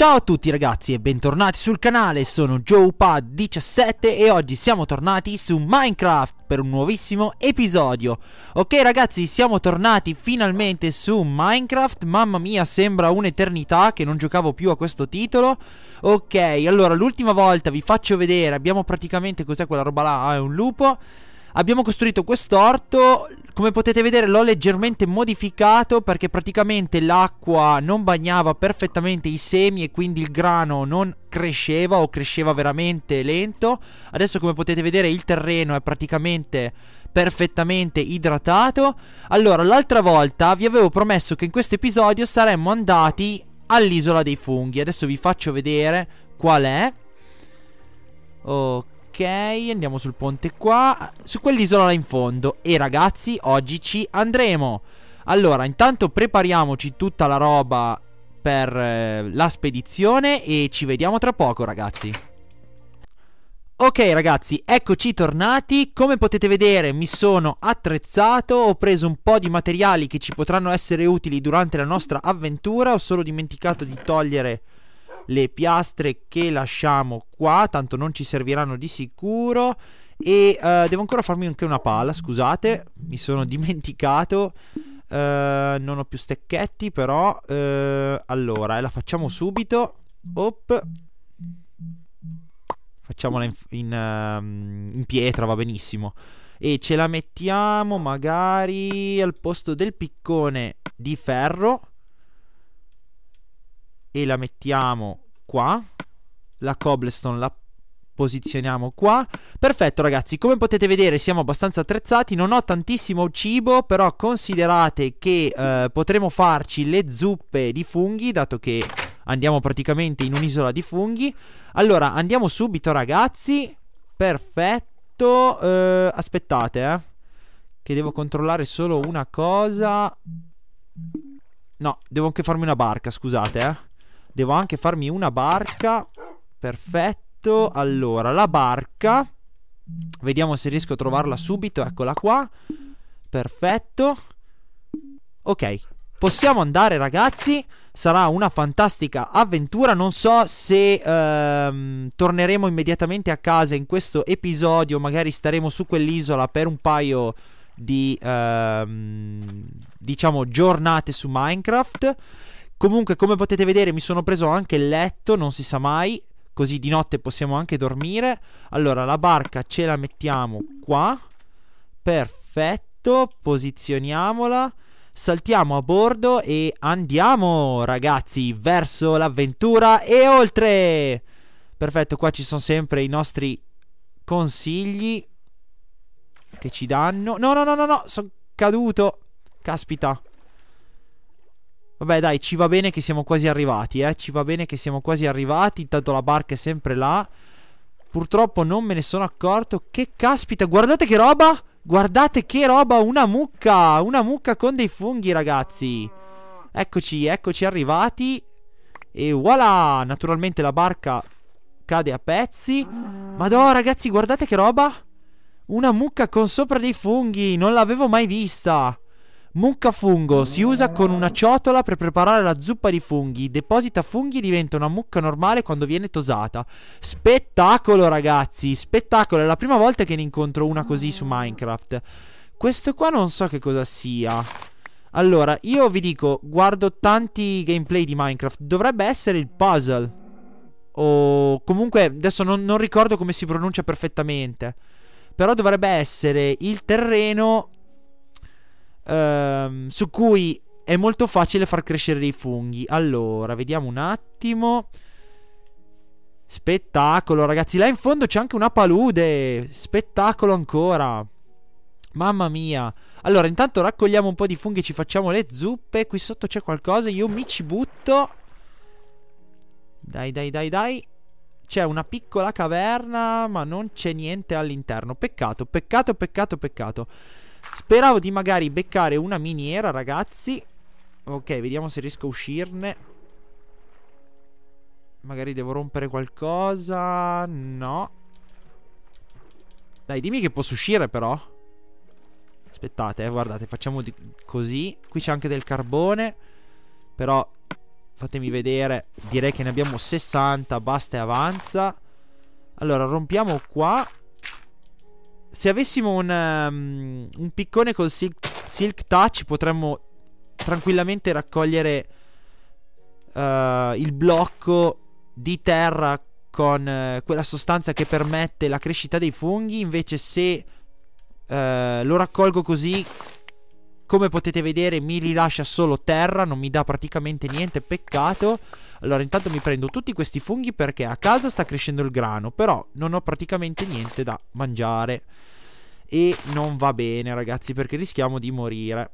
Ciao a tutti ragazzi e bentornati sul canale, sono JoePad17 e oggi siamo tornati su Minecraft per un nuovissimo episodio Ok ragazzi siamo tornati finalmente su Minecraft, mamma mia sembra un'eternità che non giocavo più a questo titolo Ok allora l'ultima volta vi faccio vedere, abbiamo praticamente cos'è quella roba là? Ah è un lupo abbiamo costruito quest'orto come potete vedere l'ho leggermente modificato perché praticamente l'acqua non bagnava perfettamente i semi e quindi il grano non cresceva o cresceva veramente lento. Adesso come potete vedere il terreno è praticamente perfettamente idratato. Allora l'altra volta vi avevo promesso che in questo episodio saremmo andati all'isola dei funghi. Adesso vi faccio vedere qual è. Ok andiamo sul ponte qua. Su quell'isola là in fondo. E ragazzi, oggi ci andremo. Allora, intanto prepariamoci tutta la roba per eh, la spedizione e ci vediamo tra poco, ragazzi. Ok ragazzi, eccoci tornati, come potete vedere mi sono attrezzato, ho preso un po' di materiali che ci potranno essere utili durante la nostra avventura, ho solo dimenticato di togliere le piastre che lasciamo qua, tanto non ci serviranno di sicuro. E uh, devo ancora farmi anche una pala, scusate, mi sono dimenticato. Uh, non ho più stecchetti, però. Uh, allora, eh, la facciamo subito. Op. Facciamola in, in, ehm, in pietra, va benissimo. E ce la mettiamo magari al posto del piccone di ferro e la mettiamo qua. La cobblestone la posizioniamo qua. Perfetto ragazzi, come potete vedere siamo abbastanza attrezzati, non ho tantissimo cibo, però considerate che eh, potremo farci le zuppe di funghi, dato che andiamo praticamente in un'isola di funghi. Allora, andiamo subito ragazzi. Perfetto, eh, aspettate eh, che devo controllare solo una cosa. No, devo anche farmi una barca, scusate eh. Devo anche farmi una barca. Perfetto. Allora, la barca. Vediamo se riesco a trovarla subito. Eccola qua. Perfetto. Ok. Possiamo andare ragazzi, sarà una fantastica avventura, non so se ehm, torneremo immediatamente a casa in questo episodio, magari staremo su quell'isola per un paio di, ehm, diciamo, giornate su Minecraft Comunque, come potete vedere, mi sono preso anche il letto, non si sa mai. Così di notte possiamo anche dormire. Allora, la barca ce la mettiamo qua. Perfetto, posizioniamola. Saltiamo a bordo e andiamo, ragazzi, verso l'avventura e oltre. Perfetto, qua ci sono sempre i nostri consigli che ci danno. No, no, no, no, no, sono caduto. Caspita. Vabbè dai, ci va bene che siamo quasi arrivati, eh. Ci va bene che siamo quasi arrivati. Intanto la barca è sempre là. Purtroppo non me ne sono accorto. Che caspita, guardate che roba! Guardate che roba, una mucca! Una mucca con dei funghi, ragazzi. Eccoci, eccoci arrivati. E voilà! Naturalmente la barca cade a pezzi. Madonna, ragazzi, guardate che roba! Una mucca con sopra dei funghi, non l'avevo mai vista. Mucca fungo si usa con una ciotola per preparare la zuppa di funghi. Deposita funghi e diventa una mucca normale quando viene tosata. Spettacolo, ragazzi! Spettacolo! È la prima volta che ne incontro una così su Minecraft. Questo qua non so che cosa sia. Allora, io vi dico, guardo tanti gameplay di Minecraft. Dovrebbe essere il puzzle. O comunque, adesso non, non ricordo come si pronuncia perfettamente. Però dovrebbe essere il terreno ehm, su cui è molto facile far crescere dei funghi. Allora, vediamo un attimo. Spettacolo, ragazzi. Là in fondo c'è anche una palude. Spettacolo ancora. Mamma mia. Allora, intanto raccogliamo un po' di funghi, ci facciamo le zuppe. Qui sotto c'è qualcosa, io mi ci butto. Dai, dai, dai, dai. C'è una piccola caverna, ma non c'è niente all'interno. Peccato, peccato, peccato, peccato. Speravo di magari beccare una miniera, ragazzi. Ok, vediamo se riesco a uscirne. Magari devo rompere qualcosa. No. Dai, dimmi che posso uscire però. Aspettate, eh, guardate, facciamo così. Qui c'è anche del carbone. Però, fatemi vedere. Direi che ne abbiamo 60. Basta e avanza. Allora, rompiamo qua. Se avessimo un, um, un piccone con silk, silk, touch potremmo tranquillamente raccogliere uh, il blocco di terra con uh, quella sostanza che permette la crescita dei funghi. Invece se uh, lo raccolgo così, come potete vedere mi rilascia solo terra, non mi dà praticamente niente, peccato. Allora intanto mi prendo tutti questi funghi perché a casa sta crescendo il grano, però non ho praticamente niente da mangiare. E non va bene ragazzi perché rischiamo di morire.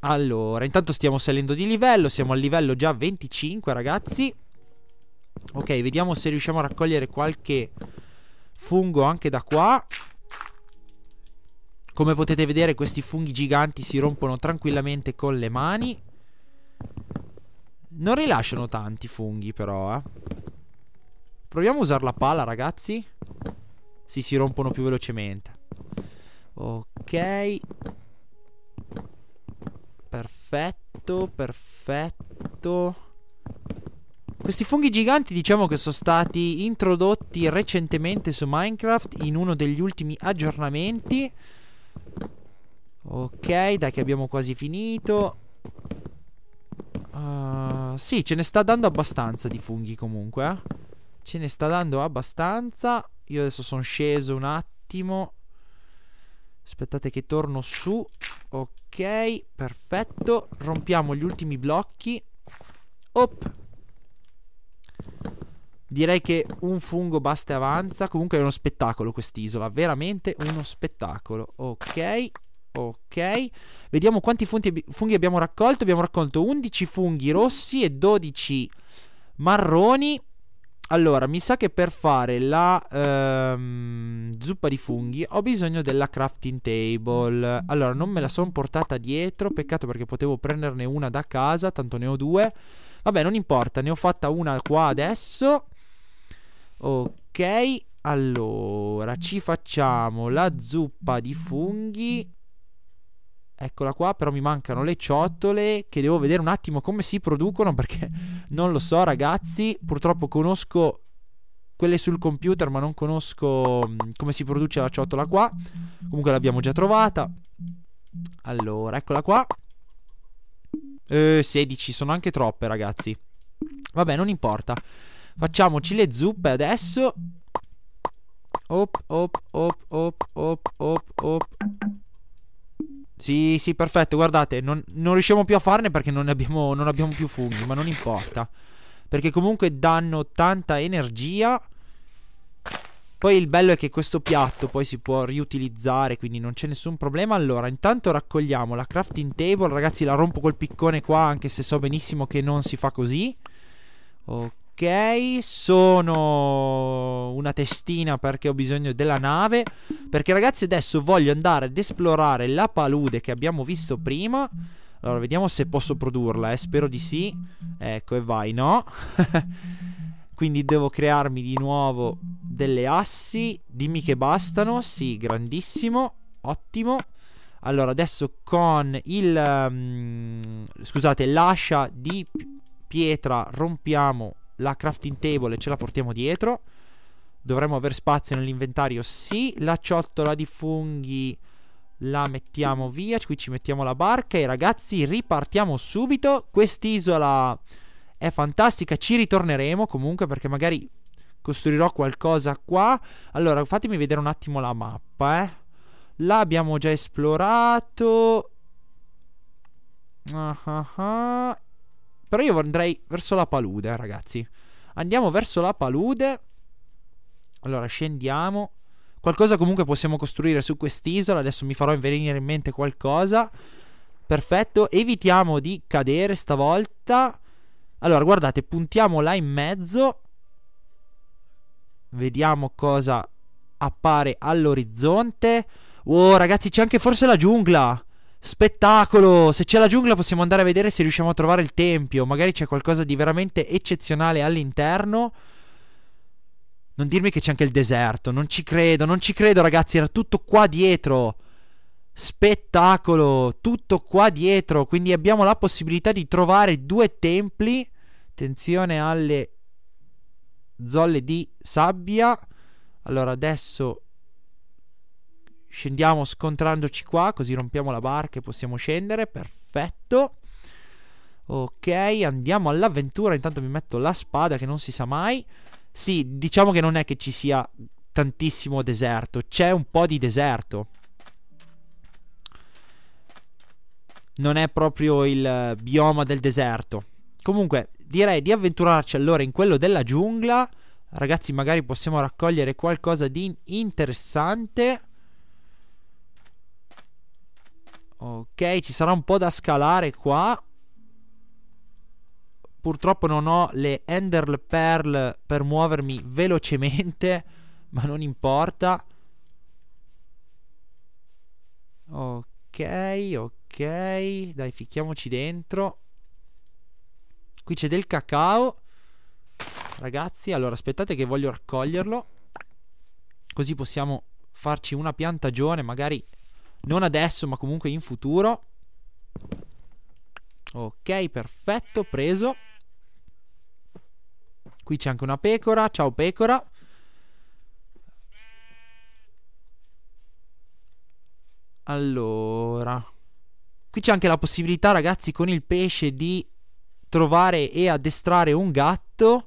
Allora, intanto stiamo salendo di livello, siamo al livello già 25 ragazzi. Ok, vediamo se riusciamo a raccogliere qualche fungo anche da qua. Come potete vedere questi funghi giganti si rompono tranquillamente con le mani non rilasciano tanti funghi però, eh. Proviamo a usare la pala, ragazzi. Sì, si rompono più velocemente. Ok. Perfetto, perfetto. Questi funghi giganti diciamo che sono stati introdotti recentemente su Minecraft in uno degli ultimi aggiornamenti. Ok, dai che abbiamo quasi finito. Uh, sì, ce ne sta dando abbastanza di funghi comunque. Eh? Ce ne sta dando abbastanza. Io adesso sono sceso un attimo. Aspettate che torno su. Ok, perfetto. Rompiamo gli ultimi blocchi. Op. Direi che un fungo basta e avanza. Comunque è uno spettacolo quest'isola. Veramente uno spettacolo. Ok. Ok, vediamo quanti funghi, abbiamo raccolto. Abbiamo raccolto 11 funghi rossi e 12 marroni. Allora, mi sa che per fare la ehm, zuppa di funghi ho bisogno della crafting table. Allora, non me la sono portata dietro, peccato perché potevo prenderne una da casa, tanto ne ho due. Vabbè, non importa, ne ho fatta una qua adesso. Ok, allora, ci facciamo la zuppa di funghi. Eccola qua, però mi mancano le ciotole che devo vedere un attimo come si producono perché non lo so ragazzi, purtroppo conosco quelle sul computer ma non conosco mm, come si produce la ciotola qua. Comunque l'abbiamo già trovata. Allora, eccola qua. Eh, 16, sono anche troppe ragazzi. Vabbè, non importa. Facciamoci le zuppe adesso. Op, op, op, op, op, op, op. Sì, sì, perfetto. Guardate, non, non riusciamo più a farne perché non abbiamo, non abbiamo più funghi, ma non importa. Perché comunque danno tanta energia. Poi il bello è che questo piatto poi si può riutilizzare, quindi non c'è nessun problema. Allora, intanto raccogliamo la crafting table. Ragazzi, la rompo col piccone qua, anche se so benissimo che non si fa così. Ok ok, sono una testina perché ho bisogno della nave. Perché ragazzi adesso voglio andare ad esplorare la palude che abbiamo visto prima. Allora, vediamo se posso produrla, eh. spero di sì. Ecco, e vai, no? Quindi devo crearmi di nuovo delle assi. Dimmi che bastano. Sì, grandissimo. Ottimo. Allora, adesso con il... Um, scusate, l'ascia di pietra rompiamo la crafting table ce la portiamo dietro. Dovremmo aver spazio nell'inventario, sì. La ciotola di funghi la mettiamo via. Qui ci mettiamo la barca. E ragazzi, ripartiamo subito. Quest'isola è fantastica. Ci ritorneremo comunque perché magari costruirò qualcosa qua. Allora, fatemi vedere un attimo la mappa, eh. L'abbiamo già esplorato. Ah ah, ah. Però io andrei verso la palude, ragazzi. Andiamo verso la palude. Allora, scendiamo. Qualcosa comunque possiamo costruire su quest'isola. Adesso mi farò venire in mente qualcosa. Perfetto. Evitiamo di cadere stavolta. Allora, guardate, puntiamo là in mezzo. Vediamo cosa appare all'orizzonte. Oh, ragazzi, c'è anche forse la giungla. Spettacolo! Se c'è la giungla possiamo andare a vedere se riusciamo a trovare il tempio. Magari c'è qualcosa di veramente eccezionale all'interno. Non dirmi che c'è anche il deserto. Non ci credo, non ci credo ragazzi. Era tutto qua dietro. Spettacolo! Tutto qua dietro. Quindi abbiamo la possibilità di trovare due templi. Attenzione alle zolle di sabbia. Allora adesso Scendiamo scontrandoci qua, così rompiamo la barca e possiamo scendere. Perfetto. Ok, andiamo all'avventura. Intanto mi metto la spada che non si sa mai. Sì, diciamo che non è che ci sia tantissimo deserto. C'è un po' di deserto. Non è proprio il bioma del deserto. Comunque, direi di avventurarci allora in quello della giungla. Ragazzi, magari possiamo raccogliere qualcosa di interessante. Ok, ci sarà un po' da scalare qua. Purtroppo non ho le Ender Pearl per muovermi velocemente, ma non importa. Ok, ok, dai, ficchiamoci dentro. Qui c'è del cacao. Ragazzi, allora aspettate che voglio raccoglierlo. Così possiamo farci una piantagione, magari non adesso ma comunque in futuro ok perfetto preso qui c'è anche una pecora ciao pecora allora qui c'è anche la possibilità ragazzi con il pesce di trovare e addestrare un gatto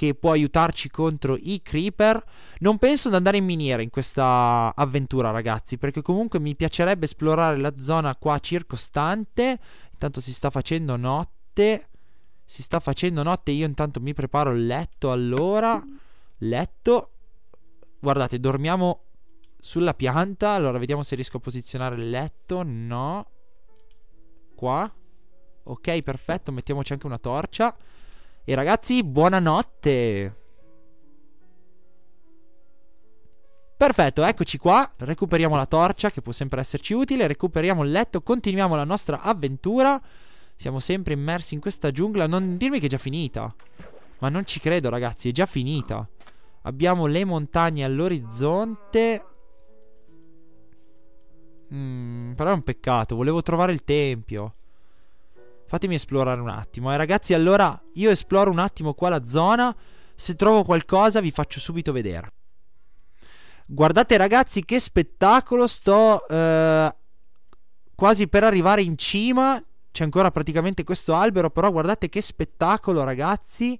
che può aiutarci contro i creeper. Non penso di andare in miniera in questa avventura, ragazzi, perché comunque mi piacerebbe esplorare la zona qua circostante. Intanto si sta facendo notte. Si sta facendo notte, io intanto mi preparo il letto allora. Letto. Guardate, dormiamo sulla pianta. Allora, vediamo se riesco a posizionare il letto. No. Qua. Ok, perfetto, mettiamoci anche una torcia. E ragazzi, buonanotte. Perfetto, eccoci qua, recuperiamo la torcia che può sempre esserci utile, recuperiamo il letto, continuiamo la nostra avventura. Siamo sempre immersi in questa giungla, non dirmi che è già finita. Ma non ci credo ragazzi, è già finita. Abbiamo le montagne all'orizzonte. Mm, però è un peccato, volevo trovare il tempio. Fatemi esplorare un attimo. Eh, ragazzi, allora io esploro un attimo qua la zona. Se trovo qualcosa vi faccio subito vedere. Guardate ragazzi che spettacolo, sto eh, quasi per arrivare in cima, c'è ancora praticamente questo albero, però guardate che spettacolo ragazzi,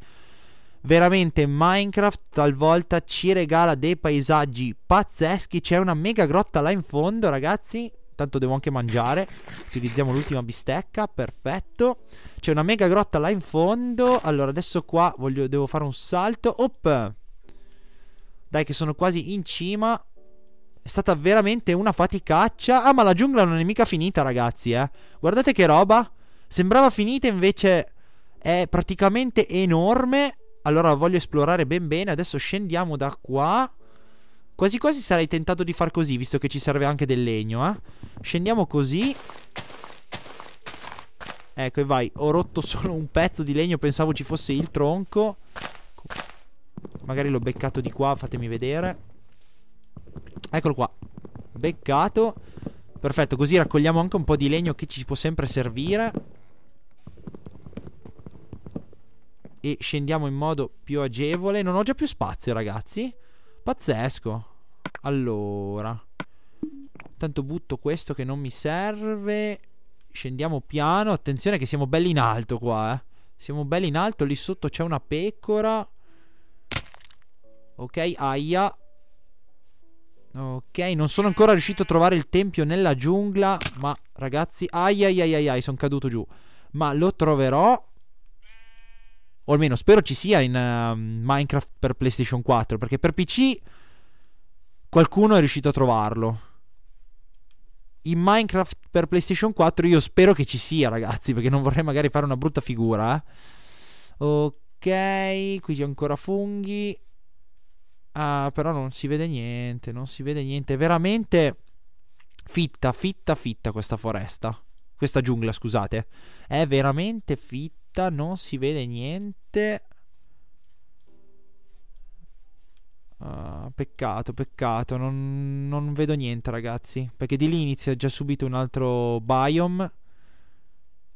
veramente Minecraft talvolta ci regala dei paesaggi pazzeschi, c'è una mega grotta là in fondo ragazzi, Tanto devo anche mangiare. Utilizziamo l'ultima bistecca. Perfetto. C'è una mega grotta là in fondo. Allora, adesso qua voglio, devo fare un salto. Op! Dai, che sono quasi in cima. È stata veramente una faticaccia. Ah, ma la giungla non è mica finita, ragazzi, eh. Guardate che roba. Sembrava finita, invece è praticamente enorme. Allora, voglio esplorare ben bene. Adesso scendiamo da qua. Quasi quasi sarei tentato di far così, visto che ci serve anche del legno, eh. Scendiamo così. Ecco, e vai. Ho rotto solo un pezzo di legno, pensavo ci fosse il tronco. Magari l'ho beccato di qua, fatemi vedere. Eccolo qua. Beccato. Perfetto, così raccogliamo anche un po' di legno che ci può sempre servire. E scendiamo in modo più agevole. Non ho già più spazio, ragazzi. Pazzesco. Allora. Tanto butto questo che non mi serve. Scendiamo piano. Attenzione che siamo belli in alto qua, eh. Siamo belli in alto. Lì sotto c'è una pecora. Ok, aia. Ok, non sono ancora riuscito a trovare il tempio nella giungla. Ma ragazzi, Aia, aia, aia, aia sono caduto giù. Ma lo troverò. O almeno spero ci sia in uh, Minecraft per PlayStation 4. Perché per PC qualcuno è riuscito a trovarlo. In Minecraft per PlayStation 4 io spero che ci sia, ragazzi. Perché non vorrei magari fare una brutta figura. Eh. Ok, qui c'è ancora funghi. Ah, però non si vede niente. Non si vede niente. È veramente fitta, fitta, fitta questa foresta questa giungla, scusate, è veramente fitta vetta, non si vede niente. Uh, peccato, peccato, non, non vedo niente ragazzi, perché di lì inizia già subito un altro biome.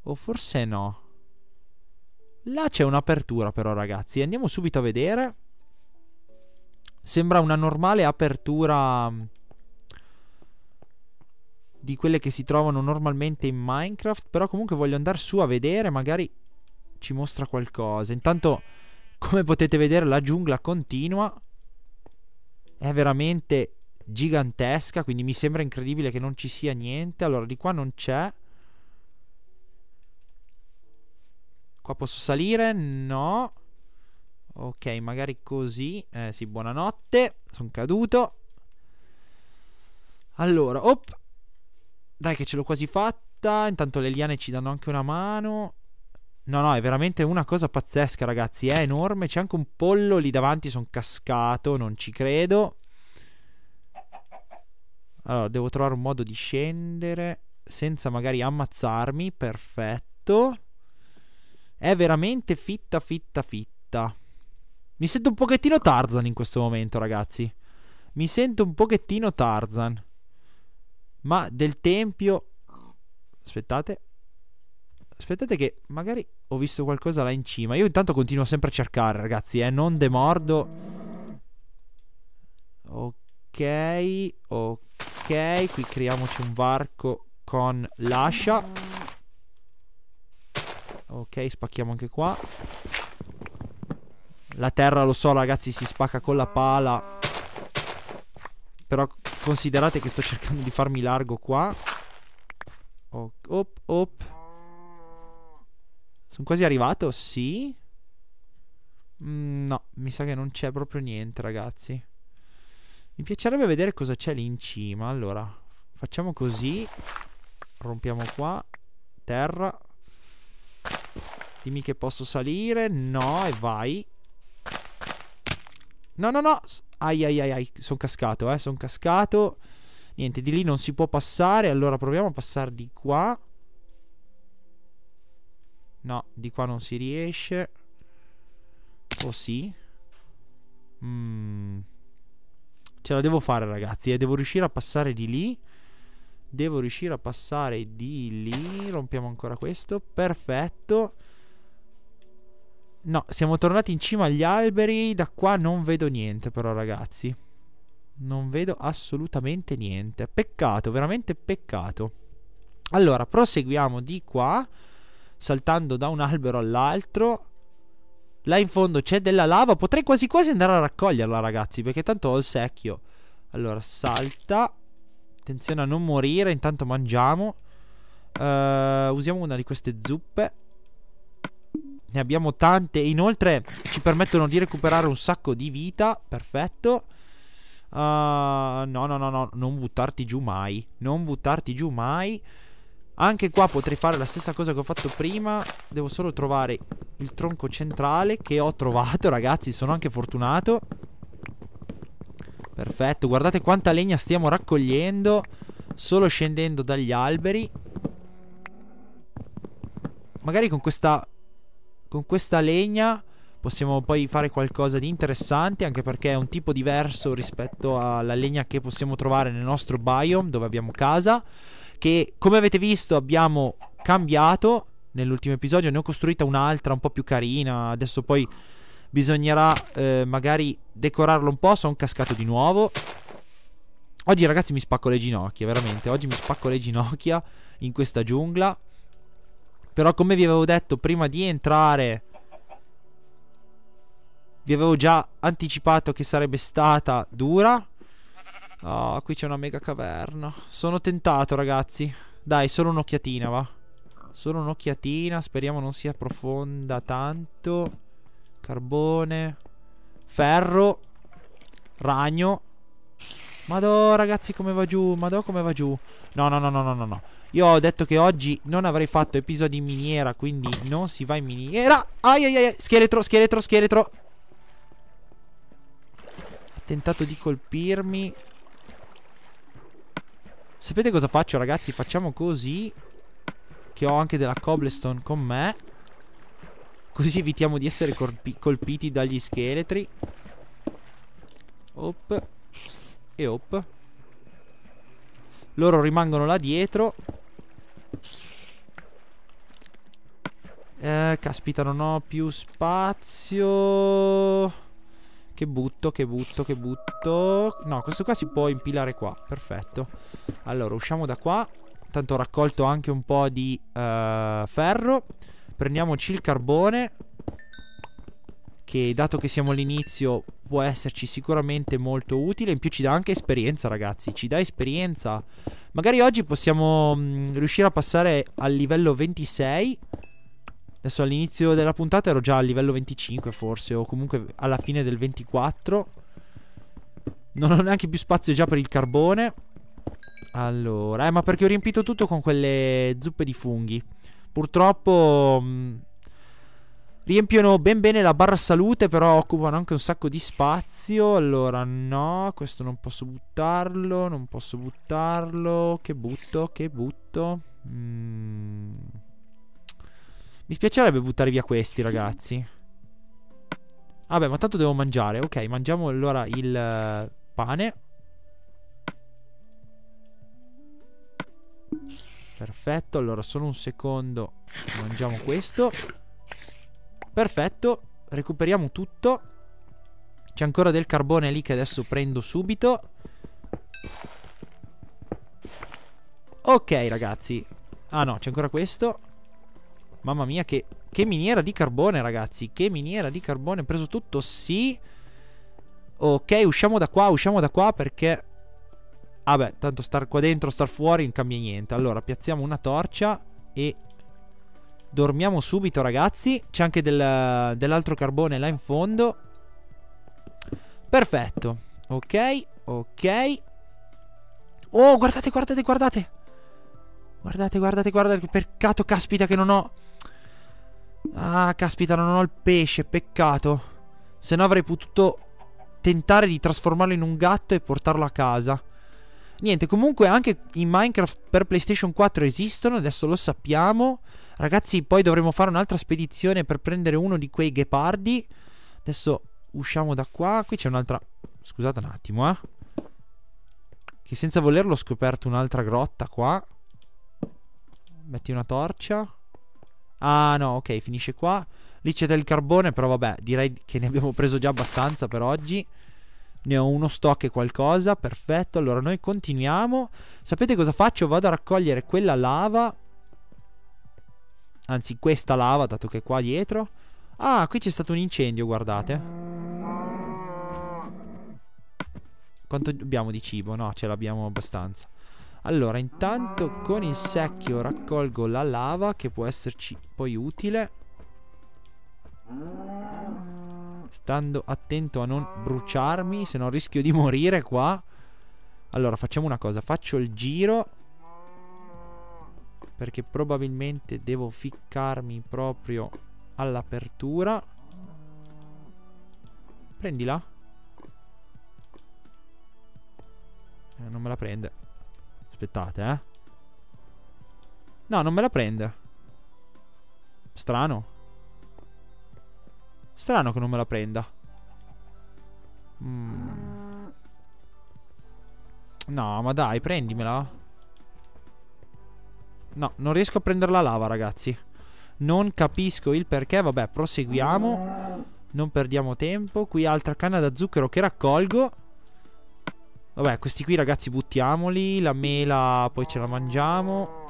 O forse no. Là c'è un'apertura però ragazzi, andiamo subito a vedere. Sembra una normale apertura mm, di quelle che si trovano normalmente in Minecraft, però comunque voglio andare su a vedere, magari ci mostra qualcosa. Intanto, come potete vedere, la giungla continua. È veramente gigantesca, quindi mi sembra incredibile che non ci sia niente. Allora, di qua non c'è. Qua posso salire? No. Ok, magari così. Eh sì, buonanotte. Sono caduto. Allora, op. Dai che ce l'ho quasi fatta. Intanto le liane ci danno anche una mano. No, no, è veramente una cosa pazzesca, ragazzi. È enorme. C'è anche un pollo lì davanti. Sono cascato. Non ci credo. Allora, devo trovare un modo di scendere senza magari ammazzarmi. Perfetto. È veramente fitta, fitta, fitta. Mi sento un pochettino Tarzan in questo momento, ragazzi. Mi sento un pochettino Tarzan. Ma del tempio. Aspettate. Aspettate che magari ho visto qualcosa là in cima. Io intanto continuo sempre a cercare, ragazzi, eh. Non demordo. Ok, ok. Qui creiamoci un varco con l'ascia. Ok, spacchiamo anche qua. La terra, lo so, ragazzi, si spacca con la pala. Però considerate che sto cercando di farmi largo qua. Op, op. Sono quasi arrivato, sì. Mm, no, mi sa che non c'è proprio niente, ragazzi. Mi piacerebbe vedere cosa c'è lì in cima. Allora, facciamo così. Rompiamo qua. Terra. Dimmi che posso salire. No, e vai. No, no, no. Ai, ai, ai, ai. Sono cascato, eh. Sono cascato. Niente, di lì non si può passare. Allora proviamo a passare di qua. No, di qua non si riesce. O oh, sì? Mm. Ce la devo fare, ragazzi. E eh. devo riuscire a passare di lì. Devo riuscire a passare di lì. Rompiamo ancora questo. Perfetto. No, siamo tornati in cima agli alberi. Da qua non vedo niente, però, ragazzi. Non vedo assolutamente niente. Peccato, veramente peccato. Allora, proseguiamo di qua saltando da un albero all'altro. Là in fondo c'è della lava. Potrei quasi quasi andare a raccoglierla, ragazzi. Perché tanto ho il secchio. Allora, salta. Attenzione a non morire. Intanto mangiamo. Uh, usiamo una di queste zuppe. Ne abbiamo tante. Inoltre ci permettono di recuperare un sacco di vita. Perfetto. Uh, no, no, no, no. Non buttarti giù mai. Non buttarti giù mai. Anche qua potrei fare la stessa cosa che ho fatto prima Devo solo trovare il tronco centrale Che ho trovato ragazzi Sono anche fortunato Perfetto Guardate quanta legna stiamo raccogliendo Solo scendendo dagli alberi Magari con questa Con questa legna Possiamo poi fare qualcosa di interessante Anche perché è un tipo diverso rispetto alla legna che possiamo trovare nel nostro biome Dove abbiamo casa che come avete visto abbiamo cambiato nell'ultimo episodio, ne ho costruita un'altra un po' più carina, adesso poi bisognerà eh, magari decorarlo un po', sono cascato di nuovo. Oggi ragazzi mi spacco le ginocchia, veramente, oggi mi spacco le ginocchia in questa giungla. Però come vi avevo detto prima di entrare vi avevo già anticipato che sarebbe stata dura oh, qui c'è una mega caverna. Sono tentato, ragazzi. Dai, solo un'occhiatina, va. Solo un'occhiatina. Speriamo non sia profonda tanto. Carbone. Ferro. Ragno. Madò, ragazzi, come va giù? Madò, come va giù? No, no, no, no, no, no, Io ho detto che oggi non avrei fatto episodi in miniera, quindi non si va in miniera. Ai, ai, ai, scheletro, scheletro, scheletro. Ha tentato di colpirmi. Sapete cosa faccio ragazzi? Facciamo così Che ho anche della cobblestone con me Così evitiamo di essere colpi colpiti dagli scheletri Op E hop Loro rimangono là dietro eh, Caspita non ho più spazio che butto, che butto, che butto No, questo qua si può impilare qua Perfetto Allora, usciamo da qua Tanto ho raccolto anche un po' di uh, ferro Prendiamoci il carbone Che dato che siamo all'inizio Può esserci sicuramente molto utile In più ci dà anche esperienza ragazzi Ci dà esperienza Magari oggi possiamo mh, mm, riuscire a passare al livello 26 Adesso all'inizio della puntata ero già a livello 25 forse, o comunque alla fine del 24. Non ho neanche più spazio già per il carbone. Allora, eh, ma perché ho riempito tutto con quelle zuppe di funghi. Purtroppo... Mh, mm, riempiono ben bene la barra salute, però occupano anche un sacco di spazio. Allora, no, questo non posso buttarlo, non posso buttarlo. Che butto, che butto. Mmm... Mi spiacerebbe buttare via questi, ragazzi. Vabbè, ma tanto devo mangiare. Ok, mangiamo allora il eh, pane. Perfetto, allora solo un secondo. Mangiamo questo. Perfetto, recuperiamo tutto. C'è ancora del carbone lì che adesso prendo subito. Ok, ragazzi. Ah no, c'è ancora questo. Mamma mia, che, che miniera di carbone, ragazzi. Che miniera di carbone. Ho preso tutto, sì. Ok, usciamo da qua, usciamo da qua perché... Vabbè, ah tanto star qua dentro, star fuori, non cambia niente. Allora, piazziamo una torcia e... Dormiamo subito, ragazzi. C'è anche del, dell'altro carbone là in fondo. Perfetto. Ok, ok. Oh, guardate, guardate, guardate. Guardate, guardate, guardate. Peccato, caspita, che non ho. Ah, caspita, non ho il pesce, peccato. Se no avrei potuto tentare di trasformarlo in un gatto e portarlo a casa. Niente, comunque anche in Minecraft per PlayStation 4 esistono, adesso lo sappiamo. Ragazzi, poi dovremo fare un'altra spedizione per prendere uno di quei ghepardi. Adesso usciamo da qua. Qui c'è un'altra... Scusate un attimo, eh. Che senza volerlo ho scoperto un'altra grotta qua. Metti una torcia. Ah no, ok, finisce qua. Lì c'è del carbone, però vabbè, direi che ne abbiamo preso già abbastanza per oggi. Ne ho uno stock e qualcosa, perfetto. Allora noi continuiamo. Sapete cosa faccio? Vado a raccogliere quella lava. Anzi, questa lava, dato che è qua dietro. Ah, qui c'è stato un incendio, guardate. Quanto abbiamo di cibo? No, ce l'abbiamo abbastanza. Allora, intanto con il secchio raccolgo la lava che può esserci poi utile. Stando attento a non bruciarmi, se no rischio di morire qua. Allora, facciamo una cosa, faccio il giro perché probabilmente devo ficcarmi proprio all'apertura. Prendila. Eh, non me la prende. Aspettate, eh. No, non me la prende. Strano. Strano che non me la prenda. Mm. No, ma dai, prendimela. No, non riesco a prendere la lava, ragazzi. Non capisco il perché. Vabbè, proseguiamo. Non perdiamo tempo. Qui altra canna da zucchero che raccolgo. Vabbè, questi qui ragazzi buttiamoli. La mela poi ce la mangiamo.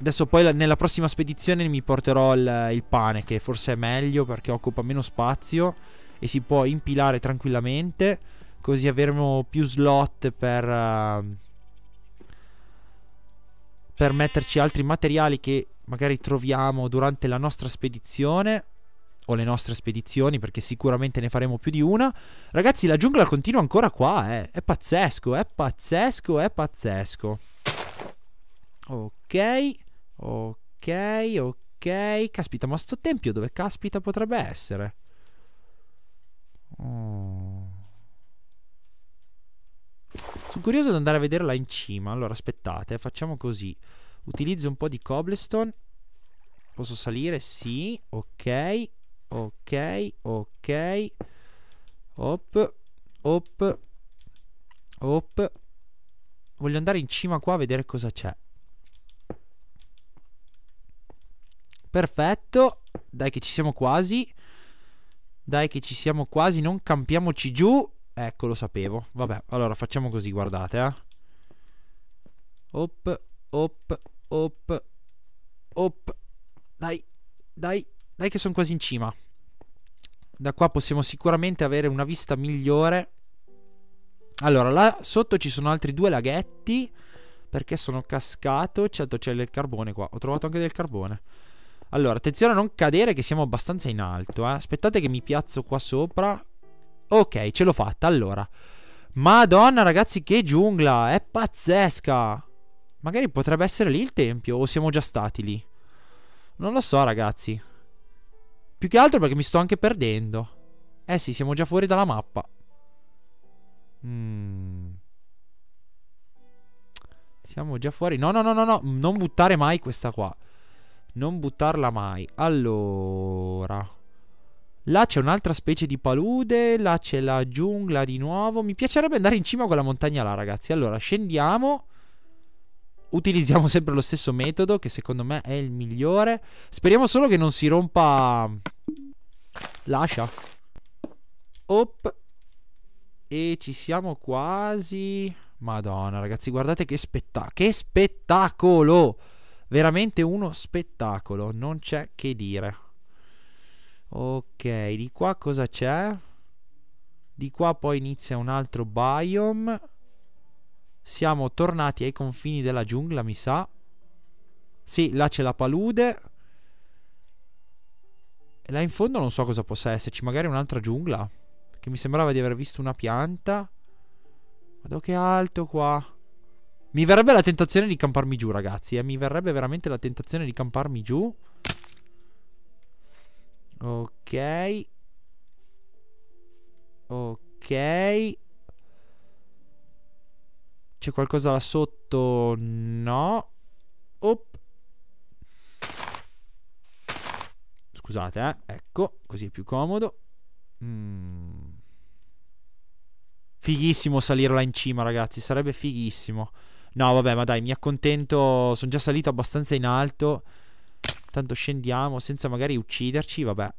Adesso poi nella prossima spedizione mi porterò il, il pane, che forse è meglio perché occupa meno spazio e si può impilare tranquillamente. Così avremo più slot per... Uh, per metterci altri materiali che magari troviamo durante la nostra spedizione o le nostre spedizioni perché sicuramente ne faremo più di una. Ragazzi, la giungla continua ancora qua, eh. È pazzesco, è pazzesco, è pazzesco. Ok. Ok, ok. Caspita, ma sto tempio dove caspita potrebbe essere? Oh. Sono curioso di andare a vederla in cima. Allora, aspettate, eh, facciamo così. Utilizzo un po' di cobblestone. Posso salire? Sì. Ok. Ok. Ok. Hop. Hop. Hop. Voglio andare in cima qua a vedere cosa c'è. Perfetto. Dai che ci siamo quasi. Dai che ci siamo quasi. Non campiamoci giù. Ecco, lo sapevo. Vabbè, allora facciamo così, guardate, eh. Hop op, op, op. Dai, dai, dai che sono quasi in cima. Da qua possiamo sicuramente avere una vista migliore. Allora, là sotto ci sono altri due laghetti. Perché sono cascato. Certo, c'è del carbone qua. Ho trovato anche del carbone. Allora, attenzione a non cadere che siamo abbastanza in alto. Eh. Aspettate che mi piazzo qua sopra. Ok, ce l'ho fatta. Allora. Madonna, ragazzi, che giungla! È pazzesca! Magari potrebbe essere lì il tempio o siamo già stati lì. Non lo so, ragazzi. Più che altro perché mi sto anche perdendo. Eh sì, siamo già fuori dalla mappa. Mm. Siamo già fuori. No, no, no, no, no. Non buttare mai questa qua. Non buttarla mai. Allora. Là c'è un'altra specie di palude. Là c'è la giungla di nuovo. Mi piacerebbe andare in cima a quella montagna là, ragazzi. Allora, scendiamo utilizziamo sempre lo stesso metodo che secondo me è il migliore. Speriamo solo che non si rompa l'ascia. Op. E ci siamo quasi. Madonna, ragazzi, guardate che spettacolo. Che spettacolo! Veramente uno spettacolo, non c'è che dire. Ok, di qua cosa c'è? Di qua poi inizia un altro biome. Siamo tornati ai confini della giungla, mi sa. Sì, là c'è la palude. E là in fondo non so cosa possa esserci, magari un'altra giungla. Perché mi sembrava di aver visto una pianta. Vado che alto qua. Mi verrebbe la tentazione di camparmi giù, ragazzi. Eh? Mi verrebbe veramente la tentazione di camparmi giù. Ok. Ok. C'è qualcosa là sotto? No. Op. Scusate, eh. Ecco, così è più comodo. Mm. Fighissimo salirla in cima, ragazzi. Sarebbe fighissimo. No, vabbè, ma dai, mi accontento. Sono già salito abbastanza in alto. Tanto scendiamo senza magari ucciderci, vabbè.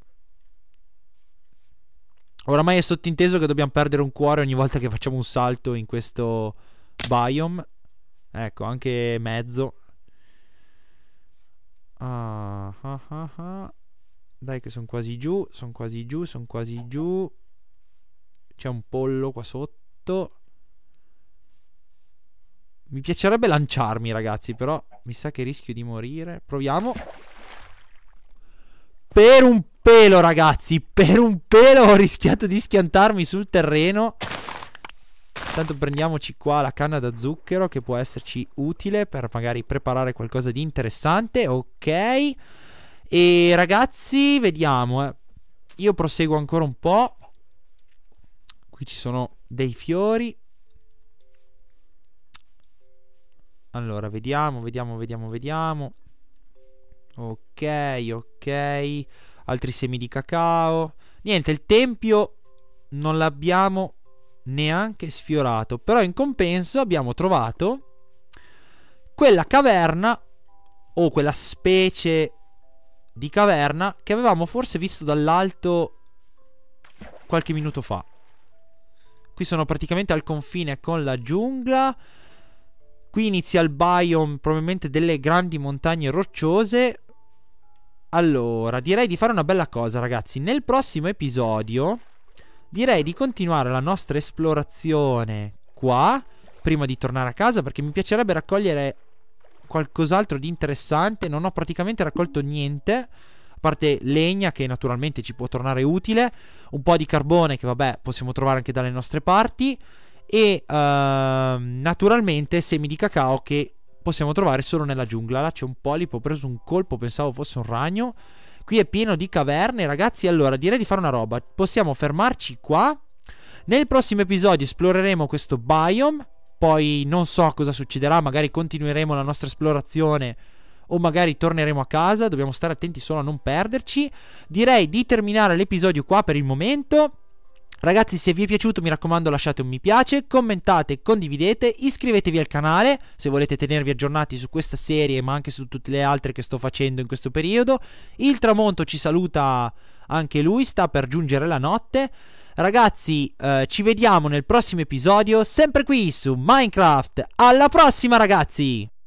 Oramai è sottinteso che dobbiamo perdere un cuore ogni volta che facciamo un salto in questo Biome. Ecco, anche mezzo. Ah, ah, ah, ah. Dai che sono quasi giù, sono quasi giù, sono quasi giù. C'è un pollo qua sotto. Mi piacerebbe lanciarmi, ragazzi, però mi sa che rischio di morire. Proviamo. Per un pelo, ragazzi, per un pelo ho rischiato di schiantarmi sul terreno. Tanto prendiamoci qua la canna da zucchero che può esserci utile per magari preparare qualcosa di interessante, ok? E ragazzi, vediamo, eh. Io proseguo ancora un po'. Qui ci sono dei fiori. Allora, vediamo, vediamo, vediamo, vediamo. Ok, ok. Altri semi di cacao. Niente, il tempio non l'abbiamo neanche sfiorato. Però in compenso abbiamo trovato quella caverna o quella specie di caverna che avevamo forse visto dall'alto qualche minuto fa. Qui sono praticamente al confine con la giungla. Qui inizia il biome probabilmente delle grandi montagne rocciose. Allora, direi di fare una bella cosa, ragazzi. Nel prossimo episodio direi di continuare la nostra esplorazione qua, prima di tornare a casa, perché mi piacerebbe raccogliere qualcos'altro di interessante. Non ho praticamente raccolto niente a parte legna che naturalmente ci può tornare utile, un po' di carbone che vabbè possiamo trovare anche dalle nostre parti e uh, naturalmente semi di cacao che possiamo trovare solo nella giungla. Là c'è un polipo, ho preso un colpo, pensavo fosse un ragno. Qui è pieno di caverne, ragazzi. Allora, direi di fare una roba. Possiamo fermarci qua. Nel prossimo episodio esploreremo questo biome. Poi non so cosa succederà, magari continueremo la nostra esplorazione o magari torneremo a casa, dobbiamo stare attenti solo a non perderci. Direi di terminare l'episodio qua per il momento. Ragazzi, se vi è piaciuto, mi raccomando, lasciate un mi piace, commentate, condividete, iscrivetevi al canale se volete tenervi aggiornati su questa serie, ma anche su tutte le altre che sto facendo in questo periodo. Il tramonto ci saluta anche lui, sta per giungere la notte. Ragazzi, eh, ci vediamo nel prossimo episodio, sempre qui su Minecraft. Alla prossima, ragazzi!